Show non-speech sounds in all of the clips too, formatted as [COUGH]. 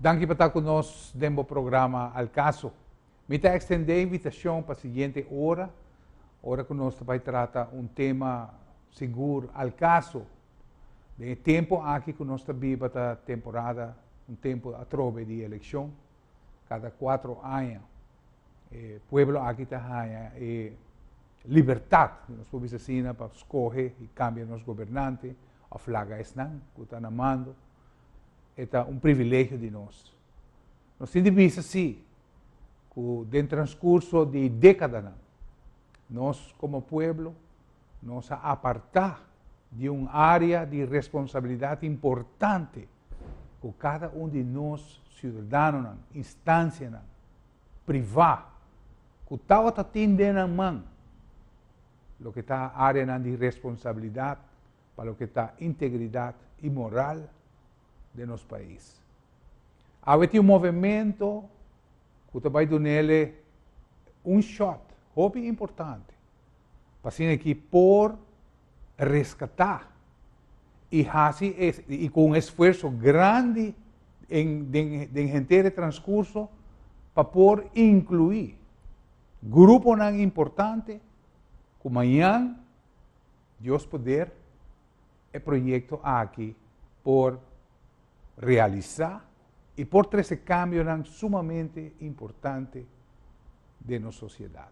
nosotros patakunos dembo programa al caso. Mita extender invitación para siguiente hora. Ahora con nosotros va a tratar un tema seguro al caso. De tiempo aquí con nos está temporada, un tiempo a de elección, cada cuatro años. el eh, pueblo aquí está eh, libertad, nos puede para escoger y cambiar los gobernantes, a flaga están, que están amando es un um privilegio de nós. Nos dividimos sí, dentro transcurso de décadas, nós como pueblo nos apartamos de un um área de responsabilidad importante que cada uno um de nós, ciudadanos, instâncias, privar, que tal en na mano, lo que está área de responsabilidad, para lo que está integridad y e moral, de nuestro país. Há un movimiento... que a dar ...un shot, hobby importante, para aquí por rescatar ...y con ...y esfuerzo un esfuerzo grande em de, de transcurso para por incluir grupo tan importante que mañana... ...Dios poder ...el proyecto aquí... por realizar y por tres cambios cambio eran sumamente importante de nuestra sociedad.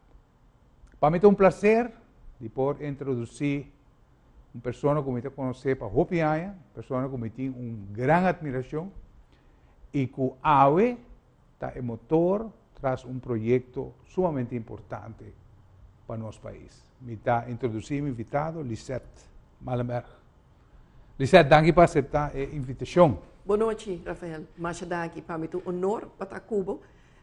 Para mí es un placer de poder introducir una persona que me conocer para Hopi una persona que me tiene una gran admiración y que AVE está el motor tras un proyecto sumamente importante para nuestro país. Me está introduciendo mi invitado, Lisette Malenberg. Lisette, gracias por aceptar la eh, invitación. Boa noite, Rafael. Machadaki, para mim, é um honor estar Cuba.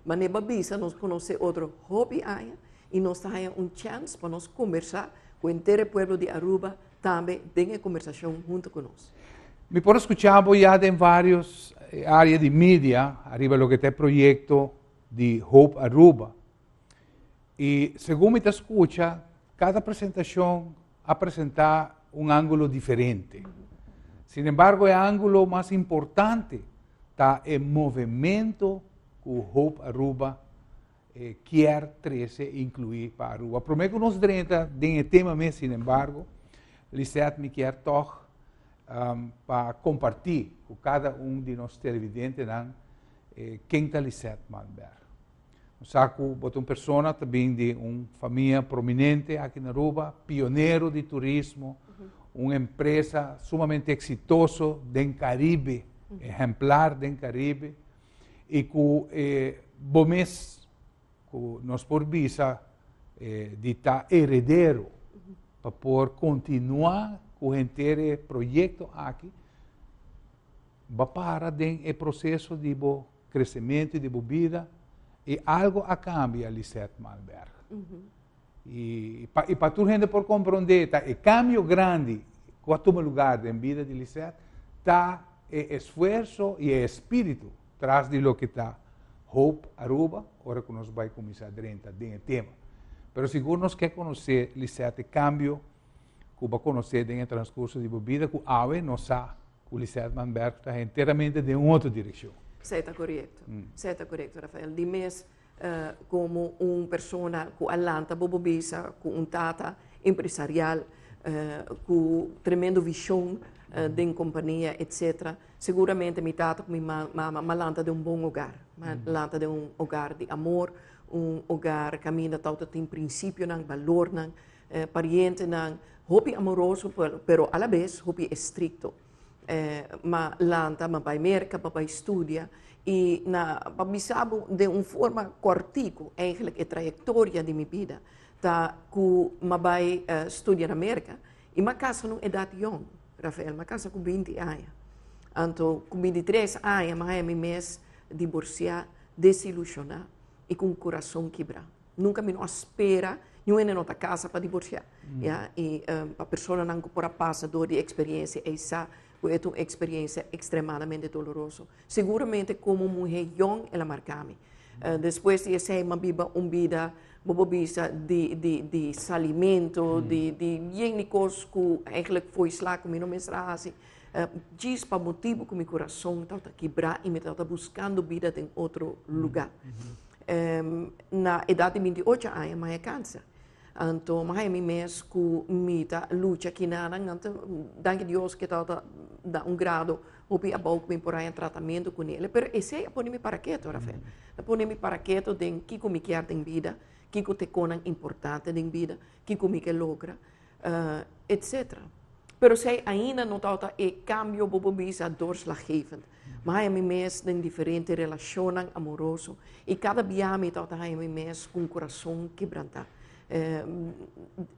Mas não é nós conhecer outro hobby aí e nós temos uma chance para nós conversar com o inteiro povo de Aruba também tem a conversação junto conosco. Me por escuchamos já eh, em várias áreas de mídia, arriba do que tem projeto de Hope Aruba. E segundo me te escuta, cada apresentação apresenta um ângulo diferente. Sin embargo, o ângulo mais importante está em movimento que o Hope Aruba eh, quer trazer incluir para Aruba. que nos drenta, tem o tema sin embargo, Lisette me quer toch um, para compartilhar com cada um de nós televidentes eh, quem está Lisette Manberg. Um saco, uma pessoa também de uma família prominente aqui na Aruba, pioneiro de turismo, uma empresa sumamente exitoso do Caribe, ejemplar do Caribe, e que eh, Bomés, que nos porvisa eh, de estar heredero para poder continuar com inteiro projeto aqui, para o processo de bo e de vida, e algo a cambio, Lisette Malberg. E, e para toda a gente por compreender, tá, o cambio grande que toma lugar na vida de Lisette está o esforço e espírito atrás de lo que está Hope Aruba, agora que nós vai começar a adentrar o tema. Mas se nós quer conhecer Lisette, cambio que vai conhecer dentro transcurso de vida, que AVE não sabe que Lisette Manberg está inteiramente de um outra direção. Você está correto, você mm. está correto, Rafael. Dimes... Eh, como uma pessoa con alanta bobobesa, con un tata empresarial, uh, eh, con tremendo visión uh, de compañía, etc. Seguramente mi tata, mi mamá, malanta de un buen hogar, malanta de un hogar de amor, un hogar camina todo en principio, nan, valor, nan, eh, pariente, nan, hobby amoroso, pero a la vez hobby estricto. Eh, ma lanta, ma pai merca, ma pai studia, e na, pamisabo de uma forma cortico, eigenlijk, a trajetória de minha vida, tá, que mabai uh, eh, estudia na América. E minha casa não é dat jong, Rafael, minha casa com 20 anos. Então, com 23 anos, minha mãe me divorciar, desilusionar e com o coração quebrado. Nunca me não espera nenhuma em nossa casa para divorciar. Mm. Yeah? E um, a pessoa não por a passa dor de experiência, essa foi é uma experiência extremadamente dolorosa. Seguramente como mulher eu ela marcou-me. Uh, depois de eu uma vida, uma vida, uma de, de, de salimento, hum. de, de N coisas que realmente foi lá com minha menstruação. Uh, diz para o motivo que meu coração estava quebrado e me estava buscando vida em outro hum. lugar. Uhum. Um, na idade de 28 anos, eu tinha câncer. Anto mahai mi mes ku mita lucha kinanan anto dank Dios que tata da un grado upi abau mi por aí tratamento com ele, pero esse é ponemi para quieto, Rafael. Mm. Ponemi para quieto den kiko mi kiar den vida, kiko te conan importante den vida, kiko mi que logra, uh, eh, etc. Pero sei ainda não tata e cambio bobobisa doorslaggevend. Mm. Maar mi mes den diferente relacionan amoroso e cada biami tata mi mes com coração quebrantado. el eh, mm,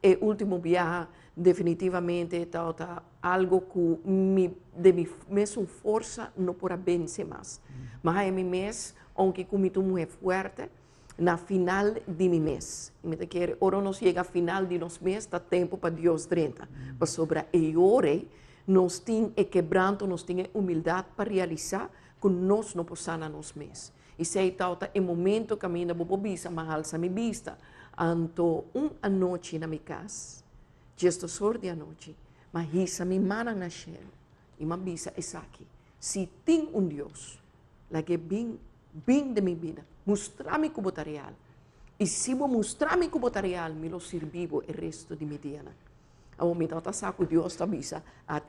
eh, último viaje definitivamente está, algo que mi, de mi fuerza no por vencer más. Mm. en mi mes, aunque comito muy fuerte, na final de mi mes. que ahora nos llega a final de los meses está tiempo para Dios 30 Mm. Pero sobre el ore, nos tiene quebranto, nos tiene humildad para realizar que nos no posana nos mes. Y se está el momento que a mí bisa, más alza mi vista. Anto un anoche na mi casa, gesto de anoche, ma hisa mi mana na shel, y ma bisa aquí. Si tin un Dios, la que bin, de mi vida, mostrami como tareal. Y si vos mostrami como tareal, me lo sirvivo el resto de mi día. A un momento, saco Dios, ta bisa, a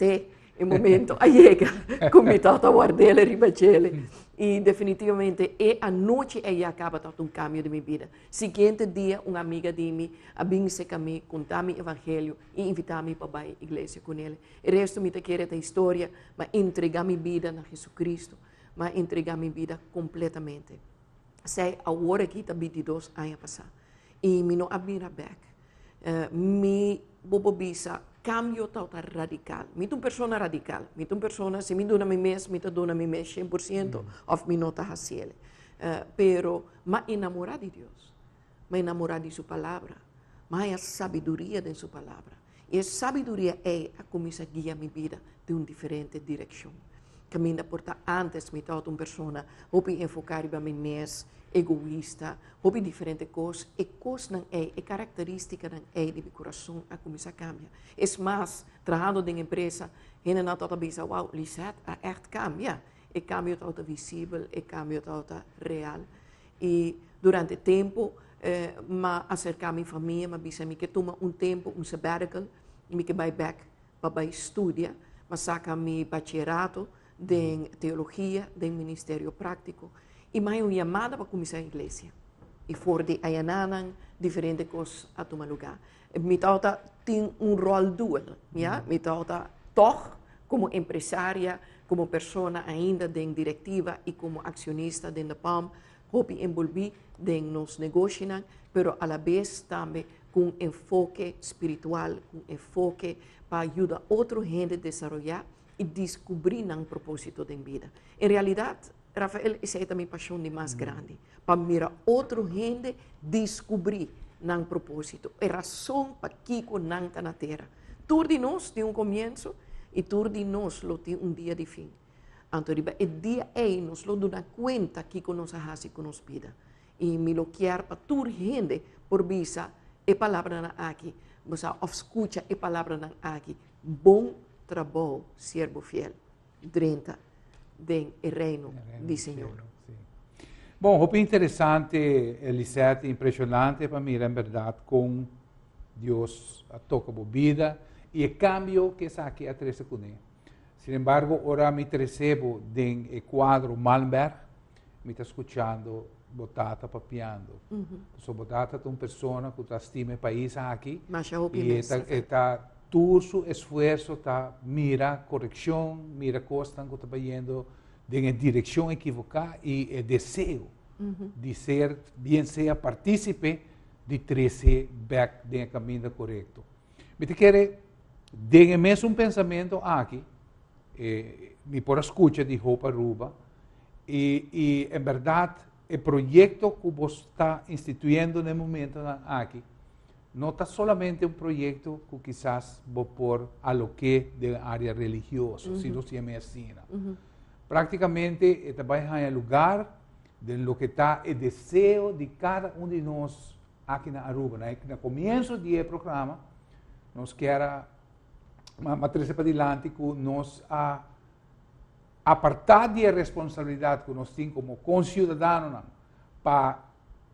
in momento a Jäger, [LAUGHS] comitato a Wardele Ribacele. E definitivamente, e à noite ela acaba todo um caminho de minha vida. Seguinte dia, uma amiga de mim, abinse me contar me evangelho e invitar me para a igreja com ele. O resto me quer esta história, mas entregar minha vida na Jesus Cristo, mas entregar minha vida completamente. Sei, agora aqui está 22 anos passar. E me não abrir a back. Uh, eh, me bobobisa cambio total radical. Mi una persona radical, Mi una persona, si me dona mi mes, me dona mi mes 100%, of mi nota a cielo. Eh, pero me enamoré de Dios, Me enamoré de su palabra, más sabiduría de su palabra. Y esa sabiduría, es la comienza a guía mi vida de una diferente dirección. importa antes met tot uma pessoa, hoop me enfocar bij mim nes egoísta hoop ik diferente coisas e coisas não é e característica não é de meu coração a começar a cambiar es é mais trabalhando em empresa hena é na tota bisa wow Lisette a echt cambia e tal da visível e tal da real e durante tempo eh, ma acercar minha família ma disse mi que toma um tempo um sabbatical me que vai back para estudia mas saca mi bachillerato de teologia, de ministerio práctico y más una llamada para começar a igreja. E for de ayananan diferentes cosas a tomar lugar. Mi tata tiene un rol dual, ¿ya? Mi tata toch como empresaria, como persona ainda de directiva y como accionista de PAM, me envolvi de nos negocian, pero a la vez también un enfoque espiritual, un enfoque para a a gente a desarrollar y un propósito de vida. En realidad, Rafael, esa es mi pasión más mm. grande. Para mirar otra gente, descubrir un propósito. La razón para que conanta está na tierra Tudo de un comienzo y começo e de todo lo tiene un día de fin. El e día é nos lo cuenta de que nos hace con nos vida. Y me quiero para tudo gente por visa e palabra na aqui. Você escucha e palabra na aquí bon trabó, siervo fiel. 30 del reino, del Señor. Bueno, es Bom, interesante, interessante, impresionante para mí, en verdad, con Dios a toca vida y el cambio que saque a 13 con Sin embargo, ahora me recebo en el cuadro Malmberg, me está escuchando botata papiando. botada So, botata una persona que estima el país aquí. y está su esfuerzo está mira corrección, mira cómo que yendo en en dirección equivocada y el eh, deseo de ser, bien sea partícipe de 13 back de camino correcto. Me te quiere déjeme um un pensamiento aquí me eh, por escucha de para Ruba, y en verdad el proyecto que vos está en el momento aquí, no está solamente un proyecto que quizás va por a lo que de área religiosa, si sino se llama así. Prácticamente eh, trabaja en el lugar de lo que está el deseo de cada uno de nosotros aquí en Aruba. En el comienzo del programa, nos quiera matriz para adelante, nos a, de la responsabilidad que nos tiene como conciudadanos para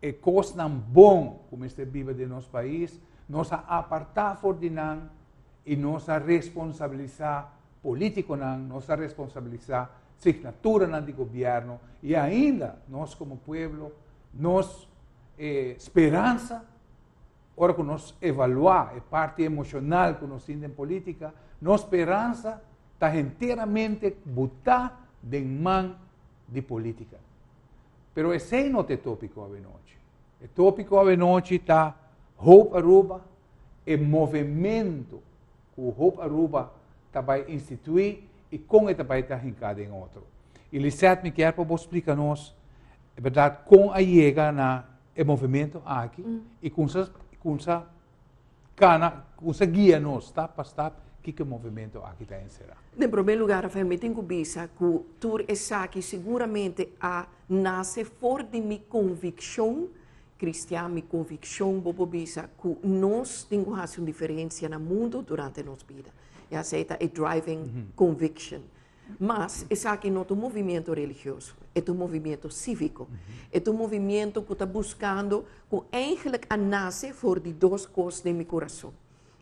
e cos nam bom, como este vive de nuestro país, nos ha de dinan y nos responsabilizado político nan, nos responsabilizar signatura nan de gobierno y e ainda nós como pueblo, nos eh, que nos evaluar es parte emocional que nos en política, nos esperanza está enteramente botar de man de política. Pero ese no te tópico a noite. O tópico a noite está roupa ruba e movimento que o roupa ruba também institui e com ele também está rincado em outro. E Lisette me quer para você explicar nos é verdade, com a chega na o movimento aqui hum. e com essa, com essa cana, com essa guia nos, tá? Para estar que, que o movimento aquitano tá será? Em primeiro lugar, Rafael, tenho cobiça que tu é que seguramente a nasce fora de minha convicção cristã, minha convicção bobo bisa, que nós temos uma diferença no mundo durante a nossa vida. E é aceita é driving uhum. conviction. Mas é que não é um movimento religioso, é um movimento cívico, uhum. é um movimento que está buscando que, eigenlijk, a nasce fora de duas coisas de meu coração.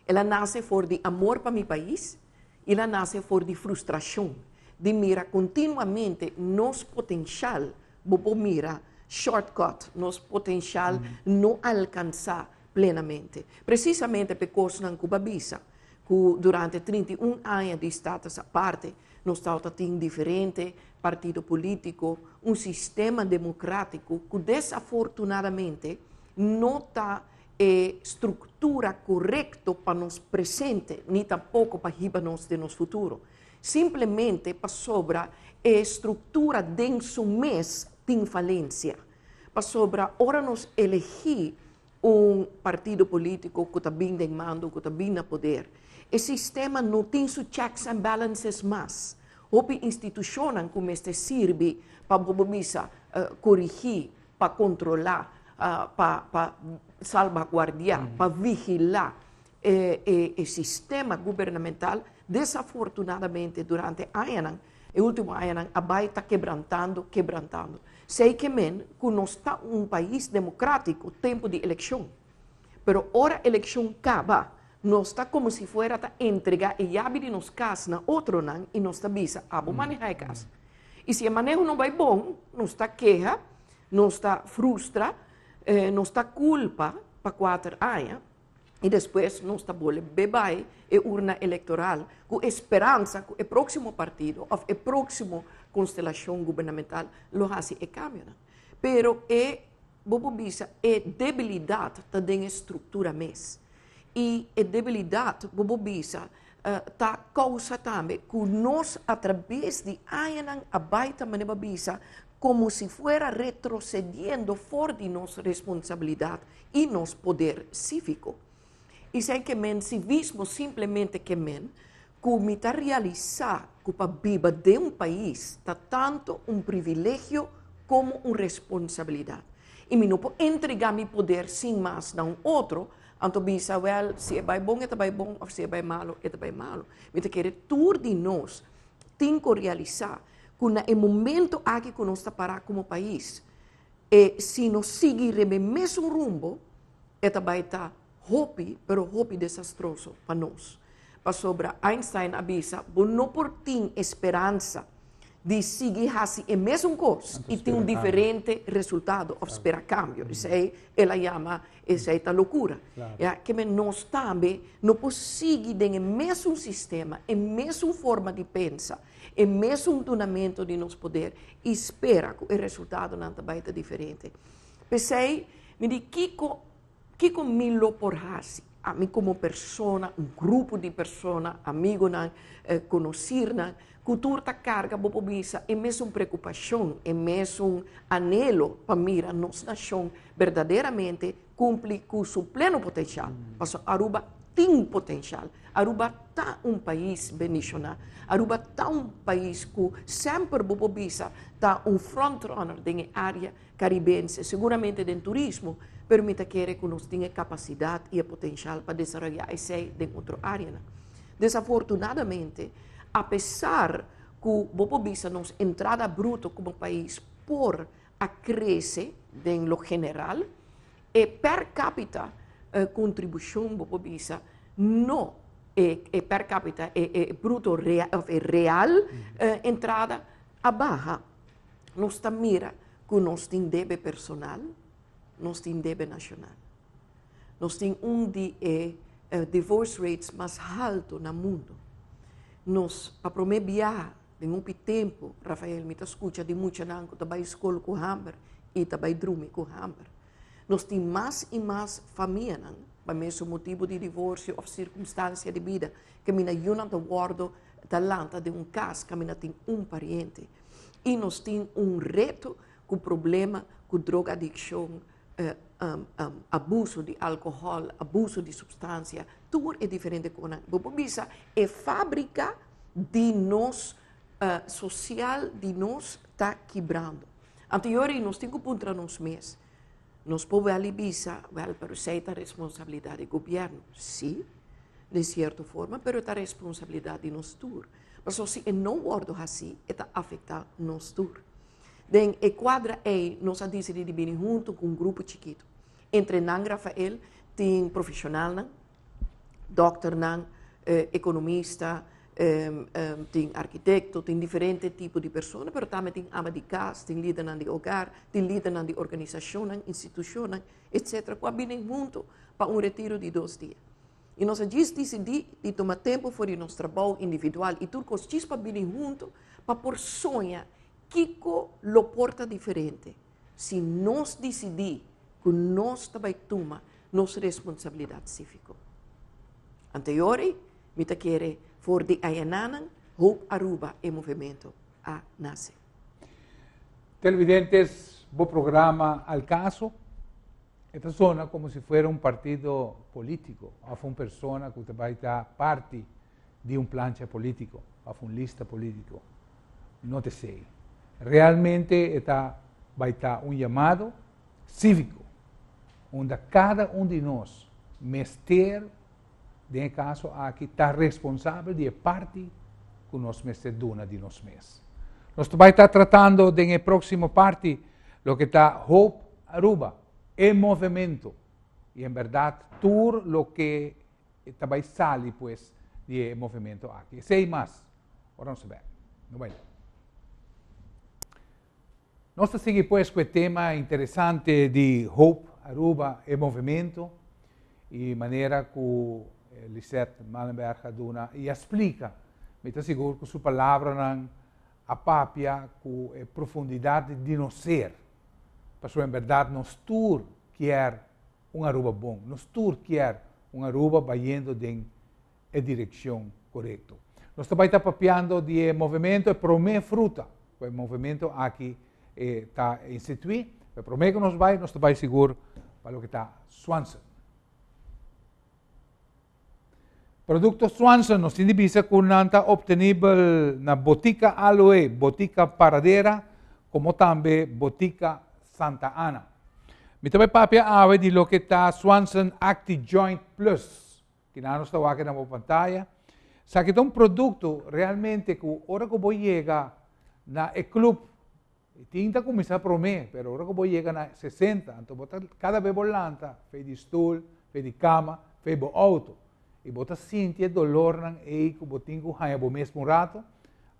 Ela nasce for de amor para meu país, ela nasce for de frustração, de mira continuamente nos potencial, bobo mira shortcut, nos potencial mm -hmm. não alcançar plenamente. Precisamente percorso na Cuba Bisa, que durante 31 um anos de status a parte, nós estamos tendo diferente partido político, um sistema democrático que desafortunadamente não está Eh, estructura estrutura correcta para nos presente, ni tampoco para llevarnos de nos futuro. Simplemente para e estructura eh, estrutura su mes sin falencia. Para sobra ahora nos elegí un partido político que también de mando, que también el poder. El sistema no tiene sus checks and balances más. Hopi instituciones como este sirve para uh, eh, corregir, para controlar, para pa salvaguardar, para vigilar eh, eh, el sistema gubernamental, desafortunadamente durante Ayanan, el último año, está quebrantando, quebrantando. Sei que men, que no está un país democrático, tiempo de elección, pero ahora elección acaba no está como si fuera entrega y ya nos casna otro nan y nos avisa, abo ah, maneja de casa. Y si el manejo no va bien, no está queja, no está frustra, eh, está culpa para cuatro y e después depois está bole beber e urna electoral con esperanza que el próximo partido el próximo próximo gubernamental gubernamental lo hace e cambio. Pero es bobo bisa, es debilidad también estructura mes y e debilidad bobo bisa, está eh, causa también que a través de ayanang abaita manebabisa, como si fuera retrocediendo nos responsabilidad y nos poder cívico. Y sé que men civismo simplemente que men comita realizar culpa viva de un país está tanto un privilegio como una responsabilidad. Y me no puedo entregar mi poder sin más a un otro, entonces well, si es bueno, es bueno, o si es malo, es este malo. Me te quiere turdinos, tengo realizar que é momento aqui que nós parar como país. E se nós seguirmos mesmo rumo, esta vai estar roupa, pero roupa desastroso para nós. Para sobre Einstein avisa, não por ti esperança de seguir assim o mesmo curso e tem um diferente cambio. resultado, ou espera cambio. Isso aí, ela chama, isso aí está loucura. Claro. É, que nós também não consegue ter o mesmo sistema, a mesma forma de pensar, o mesmo fundamento de nos poder e espera que o resultado não vai ser tá diferente. Pensei, me di, que que comigo por assim? A mim como pessoa, um grupo de pessoas, amigos, eh, conhecer, Cultura carga bobo pobreza é mesmo preocupação, é mesmo anelo para mira a nossa nação verdadeiramente cumprir com o seu pleno potencial. Porque uhum. Aruba tem potencial. Aruba está um país benigno. Aruba está um país que sempre bobo pobreza está um frontrunner da área caribense, seguramente do turismo, permita que nós tenha capacidade e potencial para desenvolver essa de outra área. Né? Desafortunadamente, apesar que o Bobobisa, nossa entrada bruta como país por a cresce, em lo general, e per capita a eh, contribuição Bobobisa não é, é per capita, é, é bruto real, é real uhum. entrada a barra. Nós mira que nós temos deve personal, nós temos deve nacional. Nós temos um de é, divorce rates mais alto no mundo nos apromebia de um tempo, Rafael me escuta de muito nanco, também escola com Hamber e também drume com Hamber. Nós temos mais e mais família, não? para mesmo motivo de divórcio ou circunstância de vida, que mina junta do guardo da lanta de um caso, que mina tem um parente. E nós temos um reto com problema com droga adicção, eh, um, um, abuso de álcool, abuso de substância, tudo é diferente com a bobobiza. É fábrica de nós, uh, eh, social de nós está quebrando. Anteriormente nós temos contra nós mesmos. Nós podemos aliviar, well, pero é a tá responsabilidade do governo. Sim, sí, de certa forma, pero é tá a responsabilidade de nós todos. Mas se assim, é não assim, é assim, está afetar nós todos. Den Equadra é, nós dizemos de bini junto com um grupo chiquito. Entre Nan Rafael, tem profissional, né? doctor, né? Eh, economista, eh, eh, tem arquiteto, tem diferente tipo de pessoa, mas também tem ama de casa, tem líder de hogar, tem líder de organização, né? instituição, né? etc. Qua bini junto para um retiro de dois dias. E nós diz decidir de tomar tempo para o nosso trabalho individual e tudo que nós para junto para por sonha Kiko lo porta diferente. si nos decidí que nós também toma nossa responsabilidad cívica. me te quiere for de Ayananan, Hope Aruba e movimiento a nace. Televidentes, vos programa al caso. Esta zona como si fuera un partido político, a una persona que trabaja estar parte de un plancha político, a una lista político. No te sé. Realmente está, a estar un llamado cívico, donde cada uno de nosotros en de este caso aquí está responsable de parte que meses de una de nós Nos va a estar tratando, de la próxima parte, lo que está Hope Aruba, el movimiento y en verdad tour lo que va a salir pues, de movimiento aquí. Seis más, ahora se ve, no vaya. Nostra pois com o tema interessante de Hope, Aruba e Movimento, in maneira che eh, Lisette Malenberg aduna e spiega, seguro que che su parola a papia com a eh, profundidade de não ser. porque em verdade, nós tur quer um Aruba bom, nós tur quer um Aruba baiendo em a direção correta. Nós estamos está papiando de movimento e promê fruta, o movimento aqui Eh, ta institui, me que nos vai, nos vai seguro para lo que está Swanson. Producto Swanson nos que con nanta obtenible na botica aloe, botica paradera, como también botica Santa Ana. Mi tome papia ave di lo que está Swanson Active Joint Plus, que está nos en la pantalla. Es un producto realmente que ahora que voy llega na club tinta começava me, mas agora que vou chegar a 60, então bota cada vez volante, fez de stool, fez de cama, fez de auto. E bota sentia dolor nan e que botin que haya bo mesmo rato,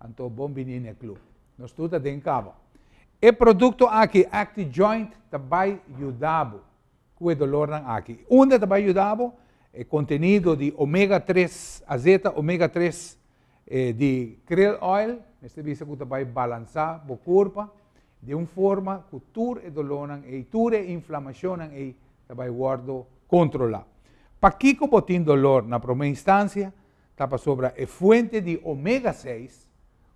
então bom vinir no clube. Nós tudo tem cava. E produto aqui, Active Joint, também ajudava com o dolor aqui. Onde também ajudava? É contenido de ômega 3, azeta ômega 3 eh, de krill oil, neste vídeo você vai balançar o curva. de una forma cultura e dolonan e iture e inflamacionan e tabai controlado. ¿Para Paquico botin dolor na primera instancia tapa sobra e fuente de omega 6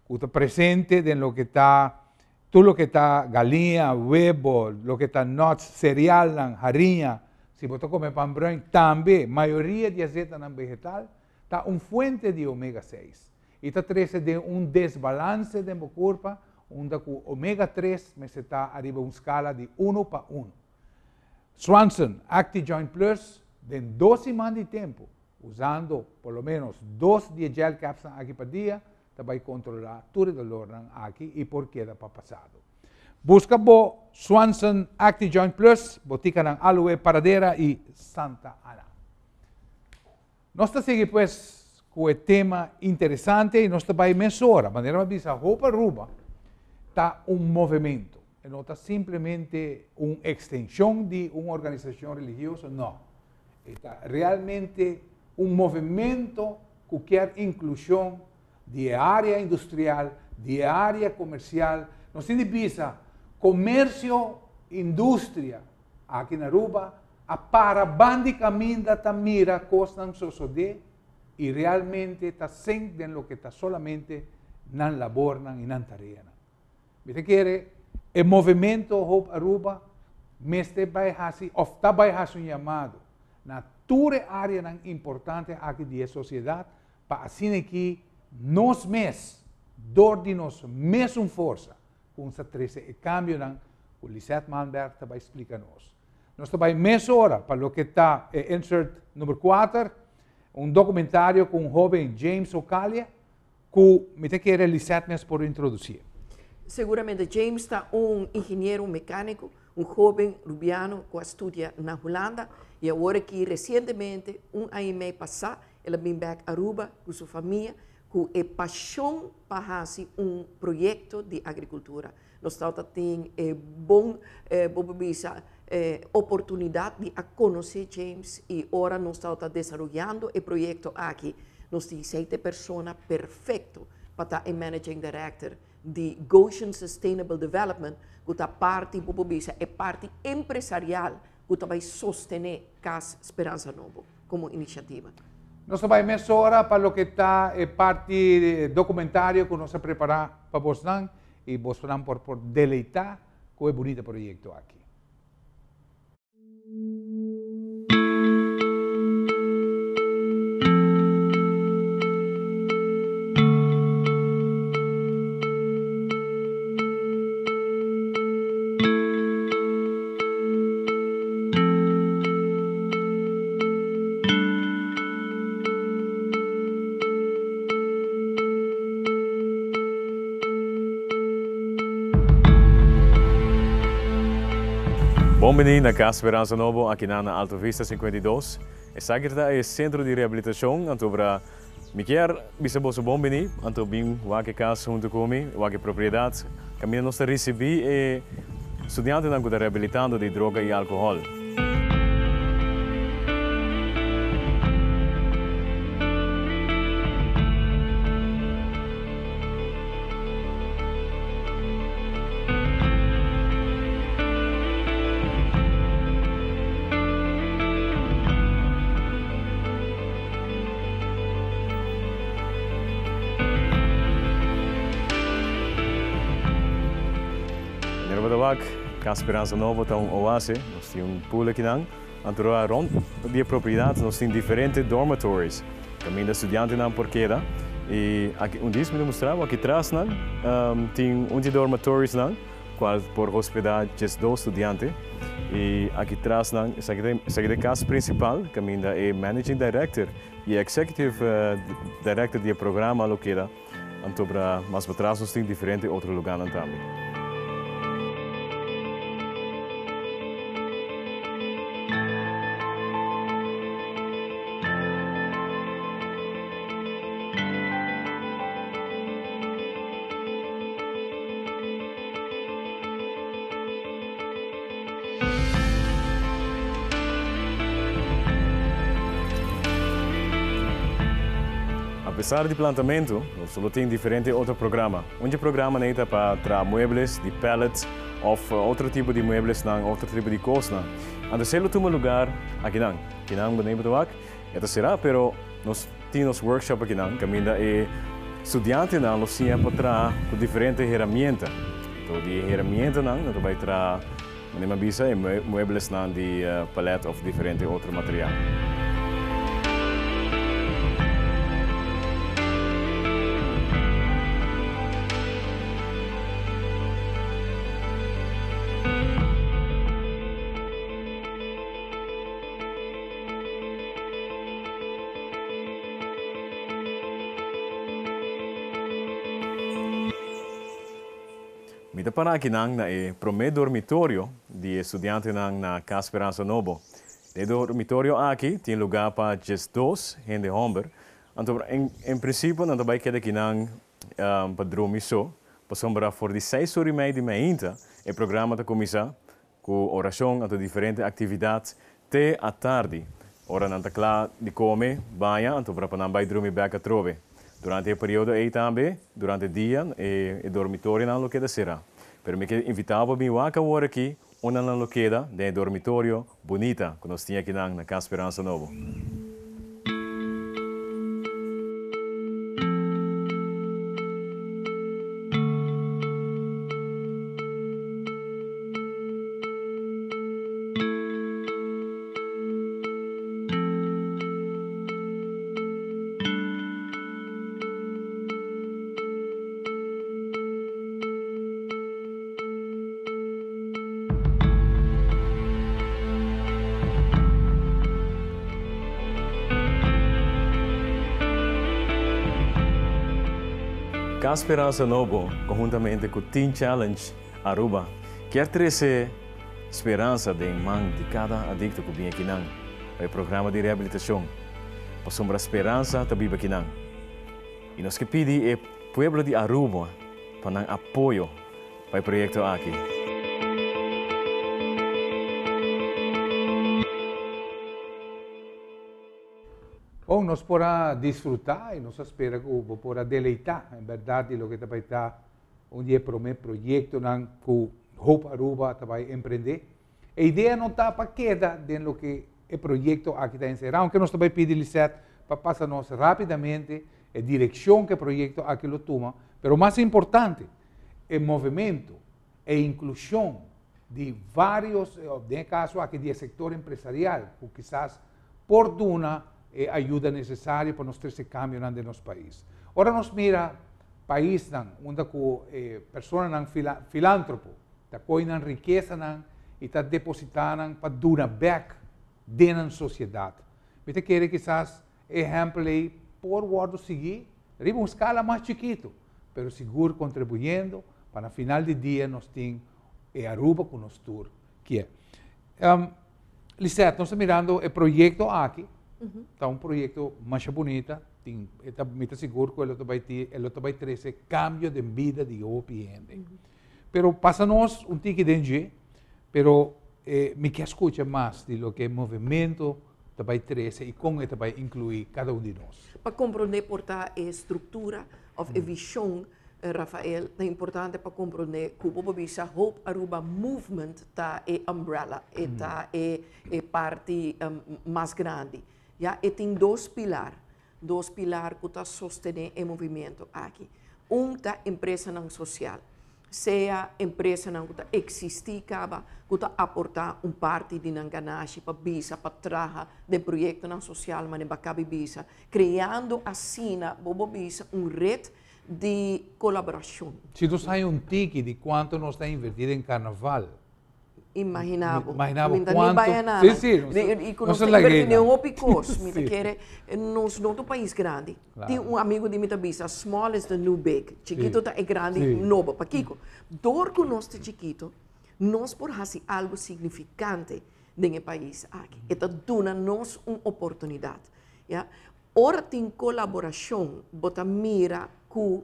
está presente en lo que está todo lo que está galinha, huevo, lo que está nuts, cereal, harina, si vos come pan brown, también, mayoría de aceite vegetal, está un fuente de omega 6. Y está 13 de un desbalance de mi cuerpo unde con omega-3 está arriba una escala de 1 para 1. Swanson, ActiJoint Plus, en dos semanas de tiempo, usando por lo menos dos de gel capsules aquí por día, te va controlar tu dolor aquí y por qué para pasado. Busca bo Swanson ActiJoint Plus, botica en Aloe Paradera y Santa Ana. Nosotros seguimos pues, con el tema interesante y nos vamos a mesura, manera más a roupa rouba está un movimiento, no está simplemente una extensión de una organización religiosa, no. Está realmente movimiento que quiere inclusión de área industrial, de área comercial. No significa comercio, industria, aquí en Aruba, a para mira, tamira costan de y realmente está en lo que está solamente nan labornan e nan tarea. Me quiere, el movimento Hope Aruba, área nan importante aquí da sociedad, para que nos mes, dor de un 13 cambio, o Lisette Manberg explica nos. Nós também hora, para lo que está en eh, insert número 4, un documentario con un joven, James Ocalia, que me te que por introducir. Seguramente James está un ingeniero mecánico, un joven rubiano que estudia en Holanda y ahora que recientemente, un año y medio pasado, él a Aruba con su familia con la pasión para hacer un proyecto de agricultura. Nosotros tenemos una buena oportunidad eh, conocer James y ahora nosotros estamos desarrollando el proyecto aquí. Tenemos temos personas persona perfecto para estar en Managing Director. de Goshen Sustainable Development, que a parte, como é parte empresarial que vai sostener Casa Esperança Novo como iniciativa. Nós vamos mais agora para o que está é parte eh, documentário que nós preparamos para vocês e vocês vão por, por deleitar com é o bonito projeto aqui. Bem-vindo na Casa Esperança Novo, aqui na Alto Vista 52. E Sagirta é centro de reabilitação, antobra Miquel Bissaboso Bombini, antobim Wake Casa junto comigo, Wake Propriedade. que nossa recebi e estudante na Guda reabilitando de droga e álcool. que a Esperança Nova tem tá um oásis, nós temos um pool aqui, não. Anterior a rond de propriedade, nós temos diferentes dormitórios. Também da estudante não queda E aqui, um dia me mostrava aqui atrás, não, um, tem um de dormitórios, não, qual por hospedar dois estudantes. E aqui atrás, não, essa aqui é a casa principal, que ainda é Managing Director e Executive eh, Director do programa, loqueda. Então, para mais atrás, nós temos diferentes outros lugares também. Tá, Apesar de plantamento, o solo tem diferente é outro programa. Um programa neita né, para tra muebles, de pellets, ou outro tipo de muebles, não, né, outro tipo de coisas. Né. Ando selo toma lugar aqui não. Aqui não, não lembro do ac. será, pero nós temos workshop aqui não. Caminha e é estudante não, nós temos para com diferentes ferramentas. Então, de ferramenta não, nós vai tra, não é bisa, muebles não de uh, paleta ou diferente outro material. para kinang è e prome dormitorio di studenti nang na Casperanza Nobo. Il dormitorio aqui tem lugar para just dos in de homber. Anto em, em princípio não vai querer kinang um, para dormir só. Passamos por de seis horas e meia di meia e programa de começar com oração e diferentes atividades te a tarde. Ora nanta kla di come baia anto para panambai dormir beca Durante il periodo e tambe, durante il dia e, e dormitorio, non lo che da sera. Pero me invitava a casa agora aqui, onde na loqueda, de dormitório bonita, que nós tínhamos aqui na, na Casa Esperança Novo. Esperança Novo, conjuntamente com o Team Challenge Aruba, quer é trazer esperança de mão de cada adicto que vem aqui não. É o programa de reabilitação. Para sombra esperança também é aqui não. E nós que pedimos é o povo de Aruba para dar apoio para o projeto aqui. nos podrá disfrutar y nos espera que nos podrá deleitar, en verdad, e de lo que te está un día proyecto nan que roupa ruba emprender. La idea no está para queda de lo que el proyecto aquí está encerrado, aunque nos pide pedir Lisette para pasarnos rápidamente la dirección que el proyecto aquí lo toma, pero más importante, el movimiento e inclusión de en este caso aquí de sector empresarial, o quizás por Duna, eh, ayuda necesaria para los cambio de en nuestro país. ahora nos mira país donde onde que eh, persona nan fila, coinan riqueza nan y para dura back la sociedad. Mete quiere quizás ejemplo, por guardo seguir, riba una escala más chiquito, pero seguro contribuyendo para final de día nos tin e eh, Aruba con nós tour que nos estamos mirando el proyecto aquí, Uhum. Está um projeto mais bonito, está muito seguro que el vai va a cambio de vida de Mas Uhum. Pero nós um tique de pero eh, me que escutar mais de lo que é movimento também 13 e como ele vai incluir cada um de nós. Para compreender portar a estrutura of a visão, eh, Rafael, é importante para compreender que o Bobisa Hope Aruba Movement está eh, eh, em umbrella, está é, é parte um, mais grande. Já? E tem dois pilares, dois pilares que está sustentando o movimento aqui. Um da empresa não social, seja empresa não que existir, que está aportar um parte de não ganagem para bisa, para traja de projeto não social, mas não bisa, criando assim, bobo bisa, um rede de colaboração. Se tu sai um tique de quanto nós está invertido em carnaval, imaginavo. Imaginavo Minta quanto... Baianana. Sim, sim. Não, e com nossa alegria. o Picos, me quer nos outro país grande. Claro. Tem um amigo de Mitabisa, small is the new big. Chiquito tá é grande, sim. novo. Paquico, dor com nós de chiquito, nós por fazer algo significante no país aqui. Eta dona nós uma oportunidade. Yeah? Ora tem colaboração, bota mira com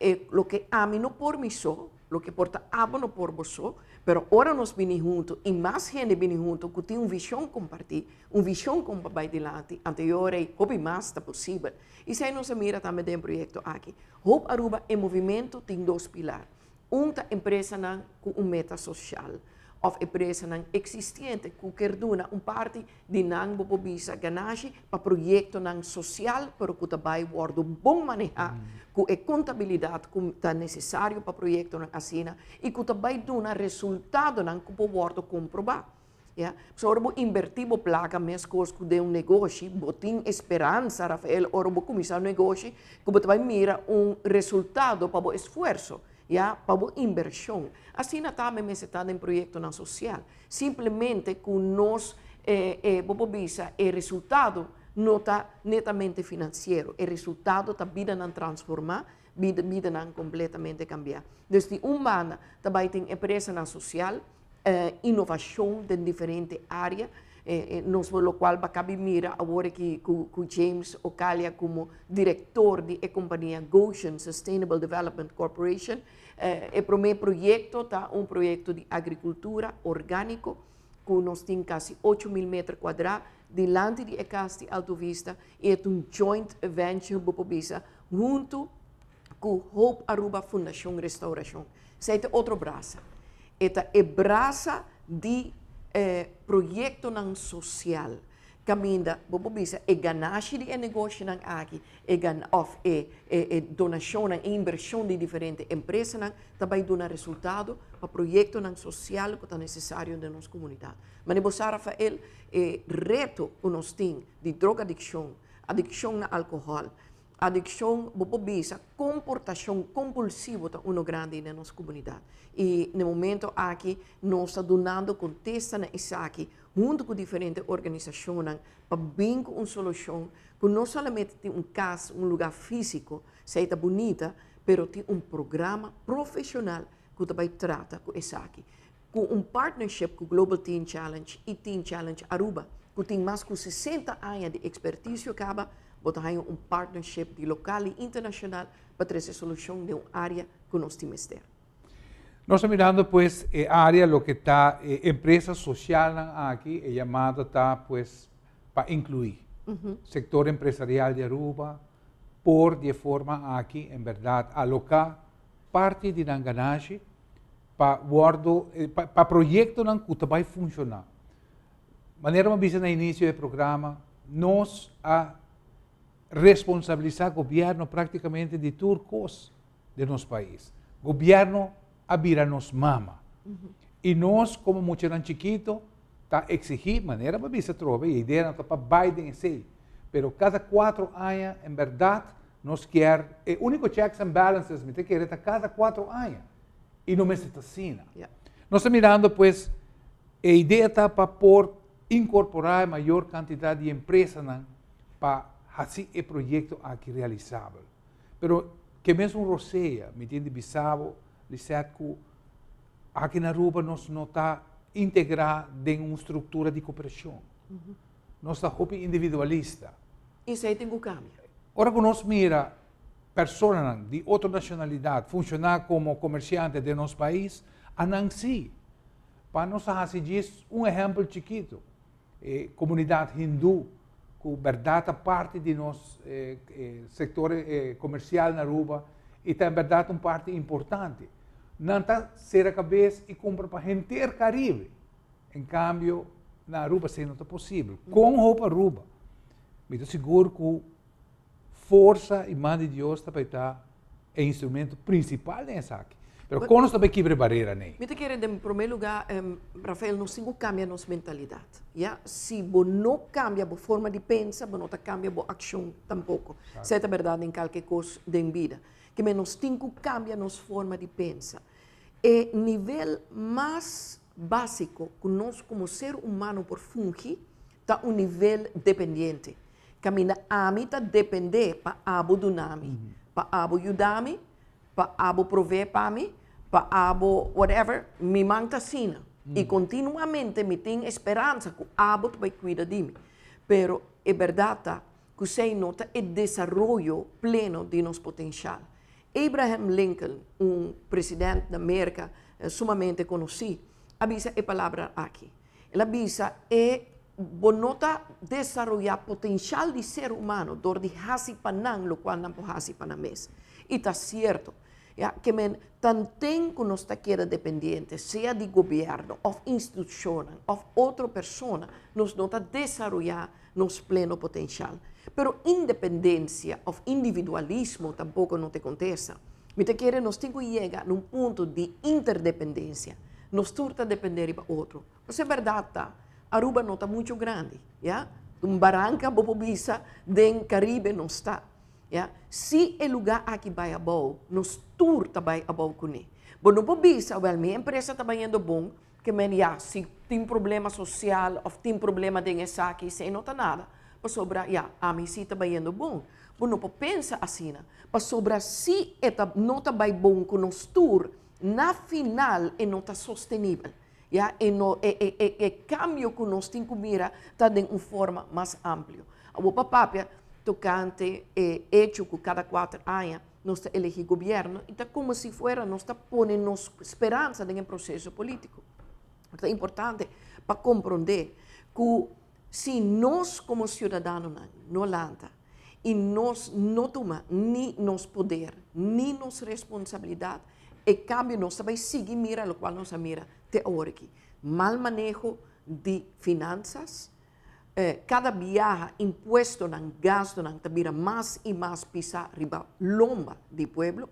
eh, lo que ami não por mim só, lo que porta amo não por você, Pero ahora nos vinimos juntos y más gente viene juntos que tiene una visión compartida, una visión con Baitilati anterior y hoy más posible. Y si se mira también del proyecto aquí, Hope Aruba en movimiento tiene dos pilares. Una empresa con una meta social of empresa existente que quer un parti parte nan bobo bisa ganashi pa proyecto nan social pero ku tabai wardo bom manejar, mm. ku e contabilidad ku ta necessario pa projeto nan assina, e ku tabai duna resultado nan ku pode comprovar. comproba ya yeah? so orbo invertibo plaga mes cos ku de um negocio botin esperança rafael orbo comisar negocio ku tabai mira um resultado pa o esforço ya, para inversión. Así también me se está en proyecto na social. Simplemente con nos eh, eh, visa el resultado no está netamente financiero. El resultado está vida na transformar, vida, vida na completamente cambiar. Desde un banda también tem empresa na social, eh, innovación de diferentes áreas, eh, eh nos lo qual Bacabi mira agora que com, com James Ocalia como diretor de companhia Goshen Sustainable Development Corporation el eh, primer é proyecto está un proyecto de agricultura orgánico, que nos tiene casi 8 mil metros cuadrados, delante de Ecasti vista y es un joint venture Bopobisa, junto con Hope Aruba Fundación Restauración. Se es otro É Esta es braza de eh, proyecto social. Kaminda, Bobobisa, e ganache die negócio nang aki, e gan of e, e, e donação nang inversão de diferente empresa nang, também dona resultado para projeto nang social que está necessário na nossa comunidade. Mas nebo Rafael, e reto o nosso tem droga adicção, adicção na alcohol, adicção, bobobisa, comportação compulsivo está um grande na nossa comunidade. E no momento aqui, nós está donando contexto na Isaac, junto com diferentes organizações, para vir com uma solução que não somente tem um caso, um lugar físico, seja bonita, mas tem um programa profissional que também trata com isso aqui. Com um partnership com o Global Teen Challenge e Teen Challenge Aruba, que tem mais de 60 anos de expertise, acaba botando um partnership de local e internacional para trazer solução de uma área que nós temos. Ter. Nosotros estamos mirando, pues, eh, área, lo que está, la eh, empresa social aquí, é está, pues, para incluir. el Sector empresarial de Aruba, por de forma aquí, en verdad, alocar parte de enganaje para guardo, para eh, pa projeto que vai funcionar. Manera como disse no inicio del programa, nos a responsabilizar gobierno prácticamente de turcos de nuestro país. gobierno a mama. Y nos, como mucho eran chiquito, ta exigir manera, para pues, se trova idea idea para Biden es Pero cada cuatro años, en verdad, nos quiere, el eh, único checks and balances me tiene que cada cuatro años, y no me se tacina. Yeah. estamos mirando, pues, la e idea está para por incorporar mayor cantidad de empresas para hacer el proyecto aquí realizable Pero que me un rosea, me tiene visado, que aqui na Aruba nós não está integrado em uma estrutura de cooperação. Uhum. Nós está individualista. Isso aí tem que mudar. Ora que nós mira pessoas de outra nacionalidade funcionar como comerciante de nosso país, a Nancy, para nós fazer um exemplo chiquito, eh, comunidade hindu, que verdade parte de nosso eh, eh, setor comercial na Aruba, e tem verdade uma parte importante. Nanta ser a cabeça e compra para renter Caribe. Em cambio, na Aruba se não está possível. Com roupa Aruba. Me estou seguro que força e mão de Deus para estar é instrumento principal nessa aqui. Mas quando está quebra barreira, né? Me quero, em primeiro lugar, um, Rafael, nós temos que a nossa mentalidade. Yeah? Se você não cambia a forma de pensar, você não cambia a ação tampouco. Certo. é verdade em qualquer coisa da vida. que menos cinco cambia nuestra forma de pensar. El eh, nivel más básico que nos como ser humano, por fungir, está un nivel dependiente. Camina a mitad está depender para abo para abo pa abo para mí, abo whatever, me manta sina. Y continuamente me tengo esperanza que abo te a Pero es verdad que se nota el desarrollo pleno de nuestro potencial. Abraham Lincoln, um presidente da América eh, sumamente conhecido, avisa a palavra aqui. Ele avisa é bonota desenvolver potencial de ser humano, dor de hasipanan, lo qual não hasipanamês. E está certo, ja, que men tanten que nos tá queda dependiente, seja de governo, of instituição, of outra persona, nos nota desenvolver nosso pleno potencial. Pero independência ou individualismo tampouco não te acontece. te vezes nós temos que chegar num ponto de interdependência. Nós turta depender para outro. Mas é verdade, tá? Aruba não está muito grande, yeah? Um barranca, bobobisa, den Caribe não está. Yeah? Se o lugar aqui vai a bom, nós turta vai a bom com ele. Bom, não bobisa, well, minha empresa está indo bom, que, man, se tem problema social ou tem problema de aqui, sem nota nada sobra, ya ami si também é bom. não po pensa assim, pasobra si eta não também bom com nos tour, na final é não sustentável, sostenível. Ya, e no e e e, e cambio que nós tem que mira tá de uma forma mais ampla. O papapia tocante é hecho que cada quatro anos nós elegir governo, então como se fosse nós tá pondo esperança em um processo político. é importante para compreender que si nosotros como ciudadanos no Holanda y nós no toma ni nos poder, ni nos responsabilidad, el cambio no sabéis sigue mira lo cual nos mira até Mal manejo de finanzas. Eh, cada viaje impuesto gasto nan también más y más pisa riba lomba de pueblo,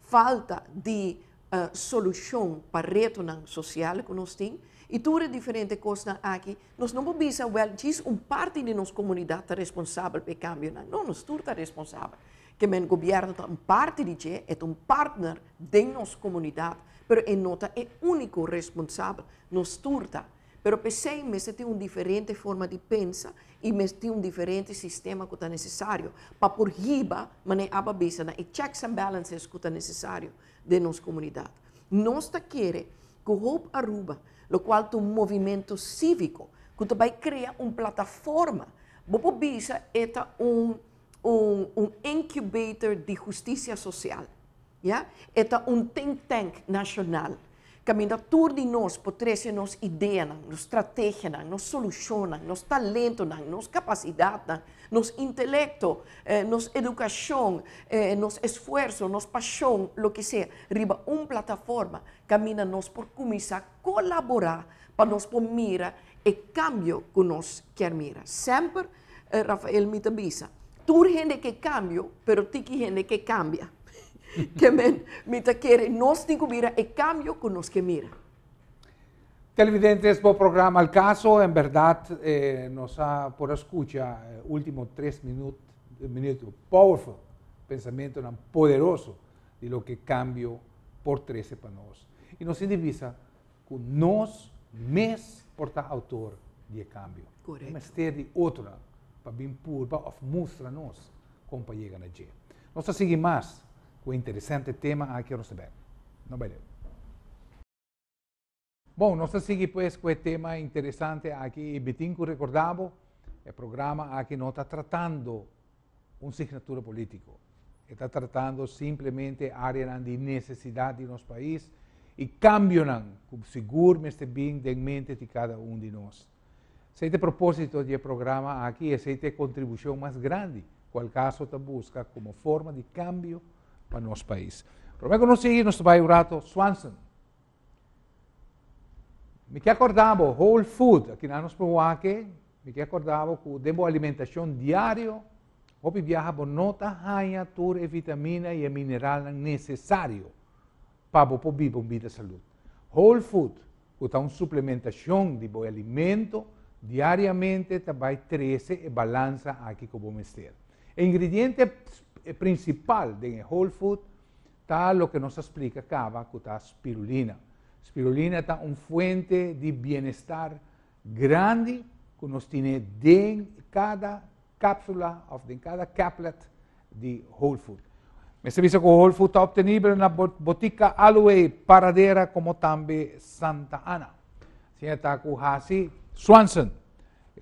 falta de eh, solución para reto nan social que nos tiene, E tudo diferente coisa aqui. Nós não podemos well, diz um parte de nossa comunidade está responsável pelo cambio, Não, nós tudo está responsável. Que o governo está um parte de você, é um partner de nossa comunidade, mas é nota é único responsável. Nós tudo Pero pensei, mas tem uma diferente forma de pensar e mas tem um diferente sistema que está necessário para por riba, mas aba bisa, e checks and balances que está necessário de nossa comunidade. Nós está querer que Hope Aruba lo qual é um movimento cívico, que também cria uma plataforma. Bobo Bisa é um, um, um incubator de justiça social. Ja? É um think tank nacional caminha tudo de nós, potrece nos ideias, nos estratégias, nos soluções, nos talentos, nos capacidades, nos intelecto, eh, nos educación, eh, nos esfuerzo, nos pasión, lo que sea, riba una plataforma, camina nos por cumisa colabora colaborar para nos por mira el cambio con nos que mira. Siempre, eh, Rafael Rafael dice, tú gente que cambio, pero ti que gente que cambia. [LAUGHS] que me mita quiere nos mira el cambio con nos que mira. Televidentes, por programa El Caso, en verdad eh, nos ha, por escucha, eh, último tres minutos, eh, minuto powerful, pensamiento tan poderoso de lo que cambio por tres para y Y nos indivisa con nos mes, por porta autor de cambio. Un misterio de otro para bien purba, para mostrarnos nos como para llegar na Nos sigue seguimos con un o tema a que saber no vale Bom, nós seguimos pues, com um tema interessante aqui, Bitinco recordava, el programa aqui no está tratando um signatura político, está tratando simplemente áreas de necesidad de nuestro país e cambiam, seguro, este bien de mente de cada uno de nós. Este propósito de programa aquí es é a contribuição mais grande, cual caso te busca como forma de cambio para nuestro país. Prometo nos nós seguimos, vai rato Swanson. Mi que accordavo whole food, che non sprovoake, mi que accordavo che devo alimentazione diario, o vi viajavo nota haia tur e vitamina e mineral necessários para po viver un vida salud. Whole food, che está un suplementação di alimento diariamente, tabai 13 e balanza aqui como mestre E ingrediente principal de whole food está o que nos explica cava, que tá spirulina. Spirulina está una fuente de bienestar grande que nos tiene en cada cápsula o en cada caplet de Whole Food. Me servicio con Whole Food está obtenible en la botica Alway Paradera como también Santa Ana. está Kuhasi Swanson.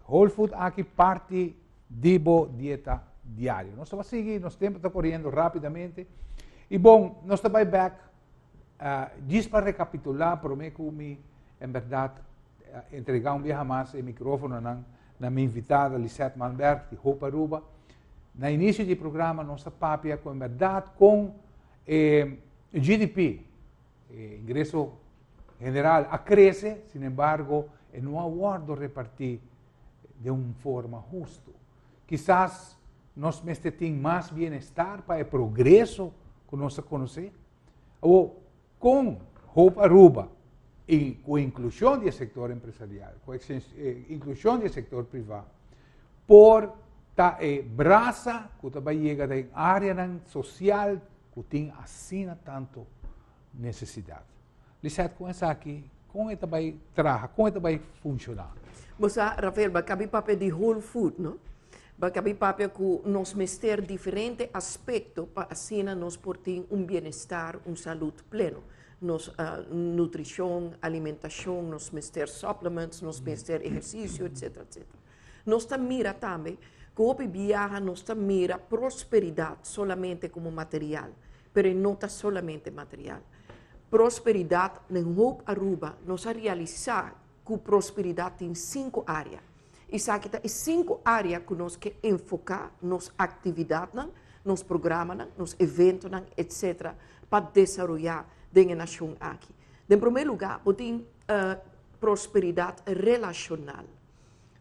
Whole Food aquí parte de la dieta diario. Nos va a seguir, nos tiempo está corriendo rápidamente. y nos nós de back Ah, para recapitular, prometo me, en verdad, ah, entregar un viaje más el micrófono a mi invitada, Lisette Malbert, de Roupa Aruba. No inicio programa, nuestra papia, con verdad con eh, GDP, ingreso eh, ingreso general, crece sin embargo, no aguardo repartir de una forma justa. Quizás nos mesmo tem más bienestar para el progreso que nos conocemos. com Hope Aruba, e con inclusão do sector empresarial, com eh, inclusión del privado, por ta eh, brasa que trabalha da área social que tem assim tanto necessidade. Lissete, começa aqui, como é que trabalha, como é que trabalha funcionar? Moça, Rafael, mas cabe papel de whole food, não? Porque que mi papá que nos meter diferentes aspectos para hacernos por ti un bienestar, un salud pleno. Nos ah, nutrición, alimentación, nos meter suplementos, nos meter mm. ejercicio, etcétera, etcétera. Nos mira también, que viaja, nos está mira prosperidad solamente como material, pero no solamente material. Prosperidad en Hope Aruba nos ha realizado que prosperidad en cinco áreas aqui is cinco áreas que nós que enfocar nos atividades, nos programas, nos eventos, etc., para desenvolver a nação aqui. Em primeiro lugar, temos uh, eh, prosperidade relacional.